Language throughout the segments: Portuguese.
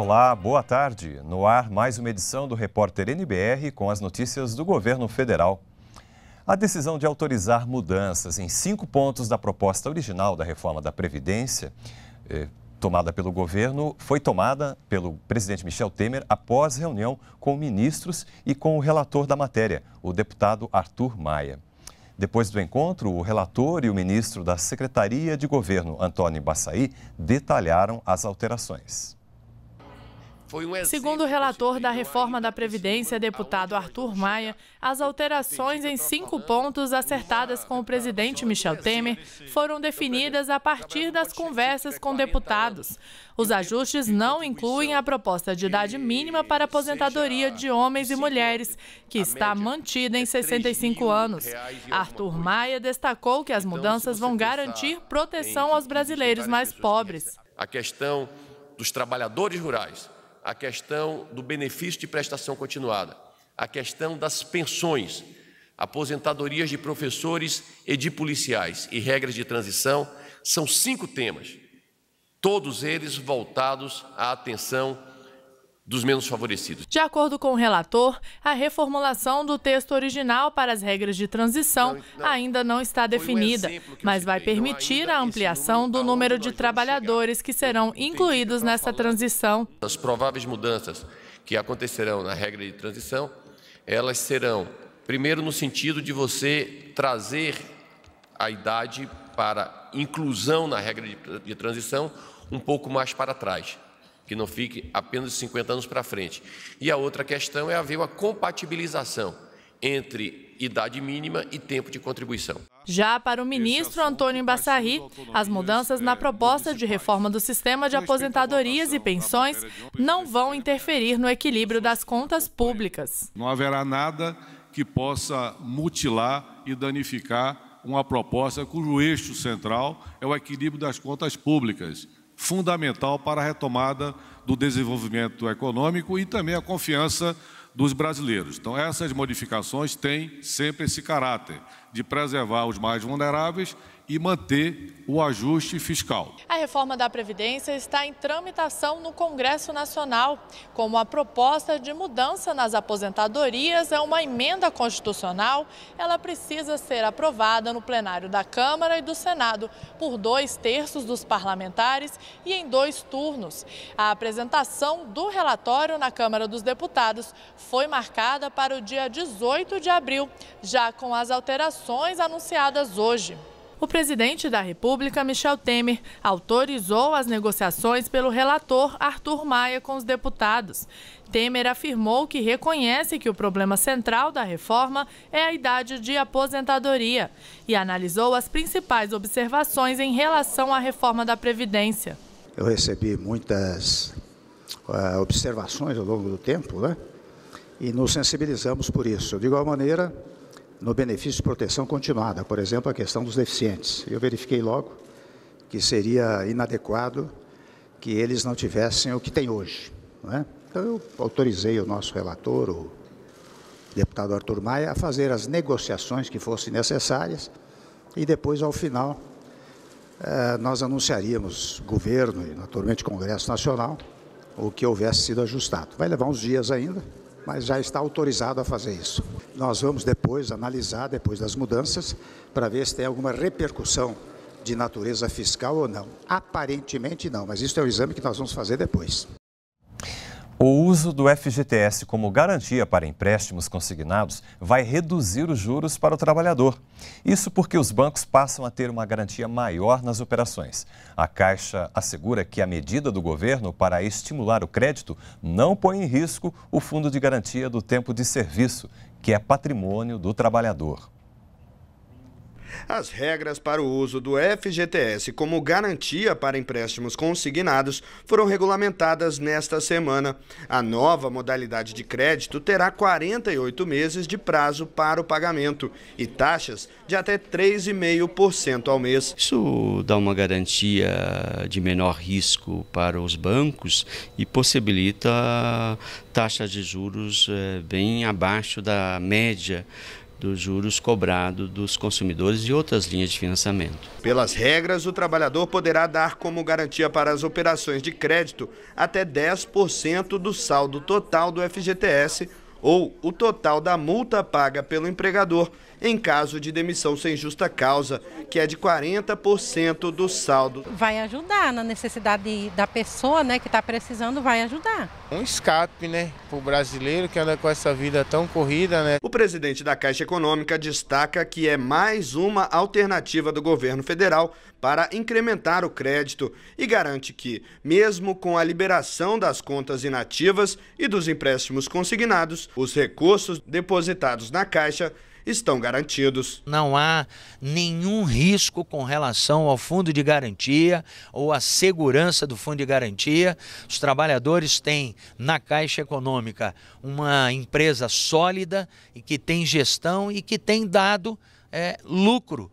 Olá, boa tarde. No ar, mais uma edição do Repórter NBR com as notícias do governo federal. A decisão de autorizar mudanças em cinco pontos da proposta original da reforma da Previdência, eh, tomada pelo governo, foi tomada pelo presidente Michel Temer após reunião com ministros e com o relator da matéria, o deputado Arthur Maia. Depois do encontro, o relator e o ministro da Secretaria de Governo, Antônio Bassaí, detalharam as alterações. Segundo o relator da reforma da Previdência, deputado Arthur Maia, as alterações em cinco pontos é acertadas com o presidente Michel Temer foram definidas a partir das conversas com deputados. Os ajustes não incluem a proposta de idade mínima para aposentadoria de homens e mulheres, que está mantida é em 65 anos. Arthur Maia destacou que as então, mudanças vão garantir proteção aos brasileiros mais pobres. A questão dos trabalhadores rurais a questão do benefício de prestação continuada, a questão das pensões, aposentadorias de professores e de policiais e regras de transição, são cinco temas, todos eles voltados à atenção dos menos favorecidos. De acordo com o relator, a reformulação do texto original para as regras de transição não, não. ainda não está definida, um mas vai permitir a ampliação do tá número de trabalhadores que serão incluídos nessa transição. As prováveis mudanças que acontecerão na regra de transição, elas serão, primeiro, no sentido de você trazer a idade para inclusão na regra de, de transição um pouco mais para trás que não fique apenas 50 anos para frente. E a outra questão é haver uma compatibilização entre idade mínima e tempo de contribuição. Já para o ministro Antônio Bassarri, as mudanças na proposta de reforma do sistema de aposentadorias e pensões não vão interferir no equilíbrio das contas públicas. Não haverá nada que possa mutilar e danificar uma proposta cujo eixo central é o equilíbrio das contas públicas fundamental para a retomada do desenvolvimento econômico e também a confiança dos brasileiros. Então, essas modificações têm sempre esse caráter de preservar os mais vulneráveis e manter o ajuste fiscal. A reforma da Previdência está em tramitação no Congresso Nacional. Como a proposta de mudança nas aposentadorias é uma emenda constitucional, ela precisa ser aprovada no plenário da Câmara e do Senado por dois terços dos parlamentares e em dois turnos. A apresentação do relatório na Câmara dos Deputados foi marcada para o dia 18 de abril, já com as alterações anunciadas hoje. O presidente da República, Michel Temer, autorizou as negociações pelo relator Arthur Maia com os deputados. Temer afirmou que reconhece que o problema central da reforma é a idade de aposentadoria e analisou as principais observações em relação à reforma da Previdência. Eu recebi muitas uh, observações ao longo do tempo, né? E nos sensibilizamos por isso. De igual maneira, no benefício de proteção continuada, por exemplo, a questão dos deficientes. Eu verifiquei logo que seria inadequado que eles não tivessem o que tem hoje. É? Então, eu autorizei o nosso relator, o deputado Arthur Maia, a fazer as negociações que fossem necessárias e depois, ao final, eh, nós anunciaríamos governo e, naturalmente, Congresso Nacional o que houvesse sido ajustado. Vai levar uns dias ainda, mas já está autorizado a fazer isso. Nós vamos depois analisar, depois das mudanças, para ver se tem alguma repercussão de natureza fiscal ou não. Aparentemente não, mas isso é o exame que nós vamos fazer depois. O uso do FGTS como garantia para empréstimos consignados vai reduzir os juros para o trabalhador. Isso porque os bancos passam a ter uma garantia maior nas operações. A Caixa assegura que a medida do governo para estimular o crédito não põe em risco o fundo de garantia do tempo de serviço, que é patrimônio do trabalhador. As regras para o uso do FGTS como garantia para empréstimos consignados foram regulamentadas nesta semana. A nova modalidade de crédito terá 48 meses de prazo para o pagamento e taxas de até 3,5% ao mês. Isso dá uma garantia de menor risco para os bancos e possibilita taxas de juros eh, bem abaixo da média dos juros cobrados dos consumidores e outras linhas de financiamento. Pelas regras, o trabalhador poderá dar como garantia para as operações de crédito até 10% do saldo total do FGTS ou o total da multa paga pelo empregador em caso de demissão sem justa causa, que é de 40% do saldo. Vai ajudar na necessidade da pessoa né, que está precisando, vai ajudar. Um escape né, para o brasileiro que anda com essa vida tão corrida. Né? O presidente da Caixa Econômica destaca que é mais uma alternativa do governo federal para incrementar o crédito e garante que, mesmo com a liberação das contas inativas e dos empréstimos consignados, os recursos depositados na Caixa estão garantidos. Não há nenhum risco com relação ao fundo de garantia ou à segurança do fundo de garantia. Os trabalhadores têm na Caixa Econômica uma empresa sólida e que tem gestão e que tem dado é, lucro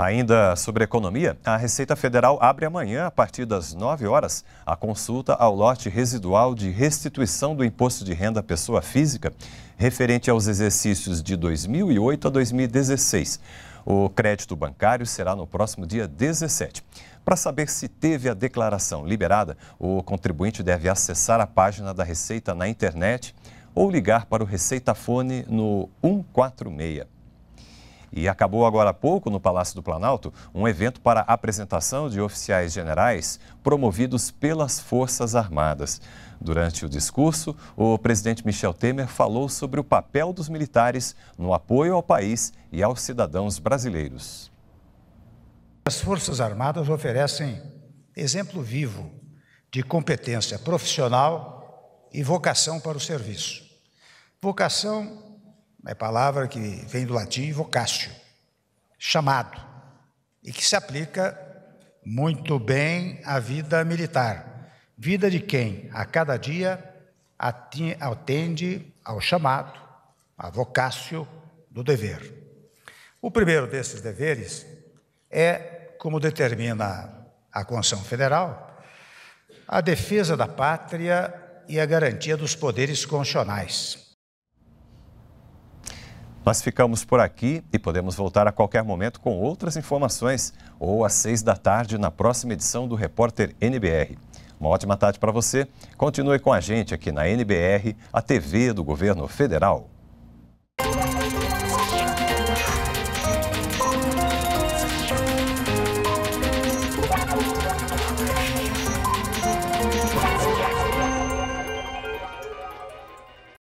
Ainda sobre economia, a Receita Federal abre amanhã, a partir das 9 horas, a consulta ao lote residual de restituição do imposto de renda à pessoa física, referente aos exercícios de 2008 a 2016. O crédito bancário será no próximo dia 17. Para saber se teve a declaração liberada, o contribuinte deve acessar a página da Receita na internet ou ligar para o Receita Fone no 146. E acabou agora há pouco, no Palácio do Planalto, um evento para apresentação de oficiais generais promovidos pelas Forças Armadas. Durante o discurso, o presidente Michel Temer falou sobre o papel dos militares no apoio ao país e aos cidadãos brasileiros. As Forças Armadas oferecem exemplo vivo de competência profissional e vocação para o serviço. Vocação é palavra que vem do latim vocatio, chamado, e que se aplica muito bem à vida militar. Vida de quem a cada dia atende ao chamado, a vocácio do dever. O primeiro desses deveres é, como determina a Constituição Federal, a defesa da pátria e a garantia dos poderes constitucionais. Nós ficamos por aqui e podemos voltar a qualquer momento com outras informações ou às seis da tarde na próxima edição do Repórter NBR. Uma ótima tarde para você. Continue com a gente aqui na NBR, a TV do Governo Federal.